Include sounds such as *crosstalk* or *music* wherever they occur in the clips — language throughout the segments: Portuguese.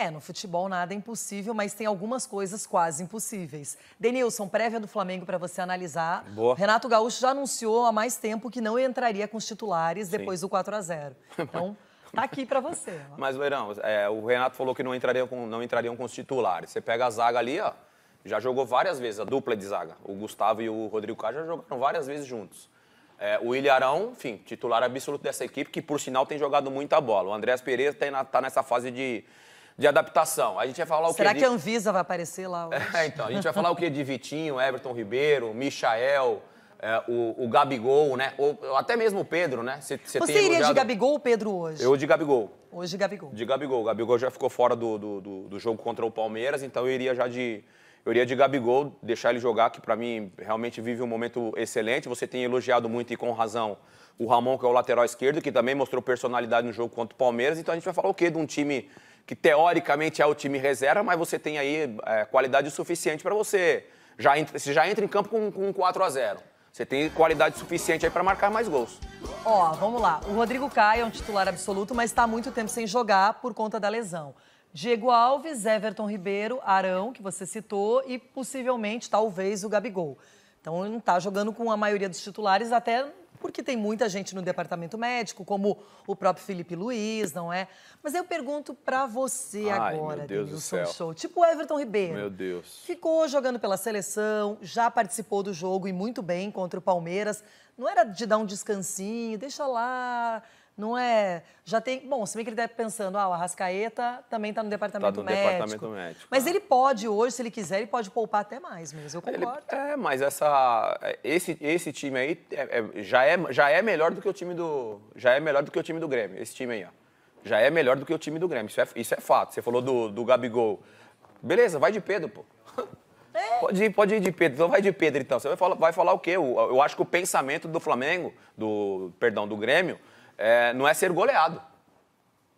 É, no futebol nada é impossível, mas tem algumas coisas quase impossíveis. Denilson, prévia do Flamengo para você analisar. Boa. Renato Gaúcho já anunciou há mais tempo que não entraria com os titulares Sim. depois do 4 a 0 Então, *laughs* tá aqui para você. Mas, Leirão, é, o Renato falou que não entrariam, com, não entrariam com os titulares. Você pega a zaga ali, ó, já jogou várias vezes, a dupla de zaga. O Gustavo e o Rodrigo Caio já jogaram várias vezes juntos. É, o Ilharão, enfim, titular absoluto dessa equipe, que por sinal tem jogado muita bola. O Andréas Pereira está nessa fase de de adaptação. A gente vai falar o Será que, que a Anvisa vai aparecer lá *laughs* é, hoje? É, então, a gente vai falar o que de Vitinho, Everton Ribeiro, Michael, é, o, o, Gabigol, né? Ou, até mesmo o Pedro, né? Cê, cê Você iria de Gabigol ou Pedro hoje? Eu de Gabigol. Hoje Gabigol. De Gabigol. Gabigol já ficou fora do, do, do, do jogo contra o Palmeiras, então eu iria já de, eu iria de Gabigol, deixar ele jogar, que para mim realmente vive um momento excelente. Você tem elogiado muito e com razão o Ramon, que é o lateral esquerdo, que também mostrou personalidade no jogo contra o Palmeiras. Então a gente vai falar o quê de um time que teoricamente é o time reserva, mas você tem aí é, qualidade suficiente para você. Já entra, você já entra em campo com, com 4 a 0 você tem qualidade suficiente aí para marcar mais gols. Ó, vamos lá. O Rodrigo Caio é um titular absoluto, mas está há muito tempo sem jogar por conta da lesão. Diego Alves, Everton Ribeiro, Arão, que você citou, e possivelmente, talvez, o Gabigol. Então, ele não está jogando com a maioria dos titulares, até porque tem muita gente no departamento médico, como o próprio Felipe Luiz, não é? Mas eu pergunto para você Ai, agora, Denilson Show, tipo o Everton Ribeiro. Meu Deus. Ficou jogando pela seleção, já participou do jogo e muito bem contra o Palmeiras. Não era de dar um descansinho, deixa lá, não é. Já tem. Bom, se bem que ele deve tá pensando, ah, o Arrascaeta também está no departamento tá no médico. departamento médico. Mas é. ele pode, hoje, se ele quiser, ele pode poupar até mais mesmo. Eu concordo. Ele, é, mas essa, é, esse, esse time aí é, é, já, é, já é melhor do que o time do. Já é melhor do que o time do Grêmio, esse time aí, ó. Já é melhor do que o time do Grêmio. Isso é, isso é fato. Você falou do, do Gabigol. Beleza, vai de Pedro, pô. Pode ir, pode ir de Pedro. Então vai de Pedro, então. Você vai falar, vai falar o quê? Eu, eu acho que o pensamento do Flamengo, do. Perdão, do Grêmio é, não é ser goleado.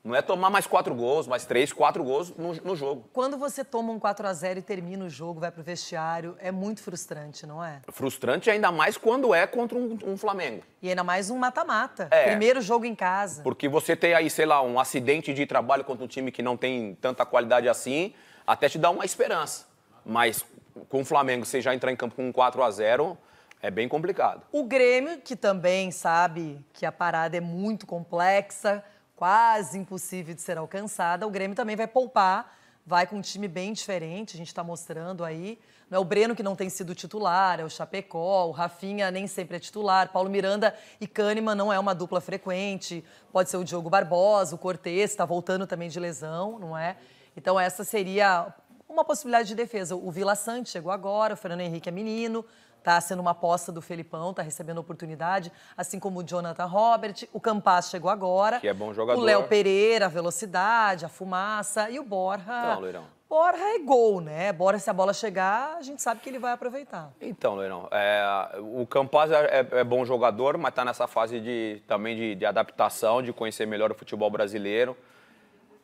Não é tomar mais quatro gols, mais três, quatro gols no, no jogo. Quando você toma um 4 a 0 e termina o jogo, vai pro vestiário, é muito frustrante, não é? Frustrante ainda mais quando é contra um, um Flamengo. E ainda mais um mata-mata. É, Primeiro jogo em casa. Porque você tem aí, sei lá, um acidente de trabalho contra um time que não tem tanta qualidade assim, até te dá uma esperança. Mas com o Flamengo, você já entrar em campo com um 4 a 0 é bem complicado. O Grêmio, que também sabe que a parada é muito complexa, quase impossível de ser alcançada, o Grêmio também vai poupar, vai com um time bem diferente, a gente está mostrando aí. Não é o Breno que não tem sido titular, é o Chapecó, o Rafinha nem sempre é titular, Paulo Miranda e Kahneman não é uma dupla frequente, pode ser o Diogo Barbosa, o Cortez está voltando também de lesão, não é? Então essa seria uma possibilidade de defesa. O Vila Sante chegou agora, o Fernando Henrique é menino, está sendo uma aposta do Felipão, está recebendo oportunidade, assim como o Jonathan Robert, o Campas chegou agora. Que é bom jogador. O Léo Pereira, a velocidade, a fumaça e o Borja. Não, Leirão. Borja é gol, né? Borja, se a bola chegar, a gente sabe que ele vai aproveitar. Então, Leirão, é, o Campas é, é, é, bom jogador, mas está nessa fase de, também de, de adaptação, de conhecer melhor o futebol brasileiro.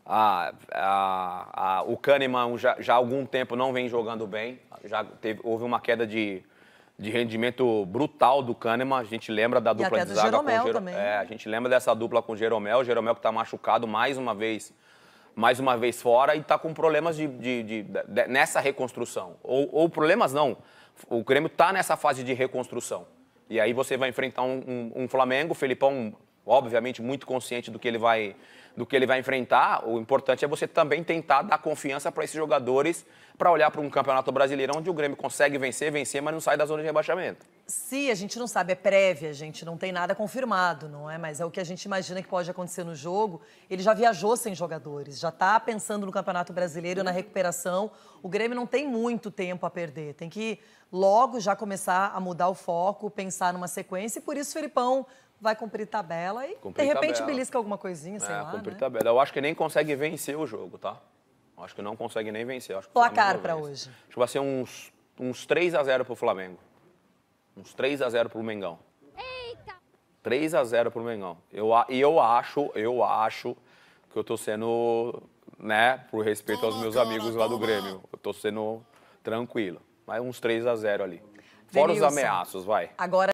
A, a, a, o Kahneman já, já, há algum tempo não vem jogando bem. Já teve, houve uma queda de, de rendimento brutal do Kahneman. A gente lembra da dupla de zaga com o Jeromel. É, a gente lembra dessa dupla com o Jeromel. O Jeromel que está machucado mais uma vez mais uma vez fora e está com problemas de, de, de, de, nessa reconstrução. Ou, ou problemas não. O Grêmio está nessa fase de reconstrução. E aí você vai enfrentar um, um, um Flamengo, o Felipão, obviamente, muito consciente do que ele vai do que ele vai enfrentar, o importante é você também tentar dar confiança para esses jogadores para olhar para um campeonato brasileiro onde o Grêmio consegue vencer, vencer, mas não sai da zona de rebaixamento. Se a gente não sabe, é prévia, a gente não tem nada confirmado, não é? Mas é o que a gente imagina que pode acontecer no jogo. Ele já viajou sem jogadores, já está pensando no Campeonato Brasileiro, na recuperação. O Grêmio não tem muito tempo a perder, tem que logo já começar a mudar o foco, pensar numa sequência, e por isso o Felipão vai cumprir tabela e cumprir de repente tabela. belisca alguma coisinha, sei é, lá. Cumprir né? tabela. Eu acho que nem consegue vencer o jogo, tá? Eu acho que não consegue nem vencer. Placar para hoje. Acho que vai ser uns, uns 3 a 0 pro Flamengo. Uns 3 a 0 pro Mengão. Eita! 3 a 0 pro Mengão. e eu acho, eu acho que eu tô sendo, né, por respeito aos meus amigos lá do Grêmio. Eu tô sendo tranquilo. Mas uns 3 a 0 ali. Fora Denilson. os ameaços, vai. Agora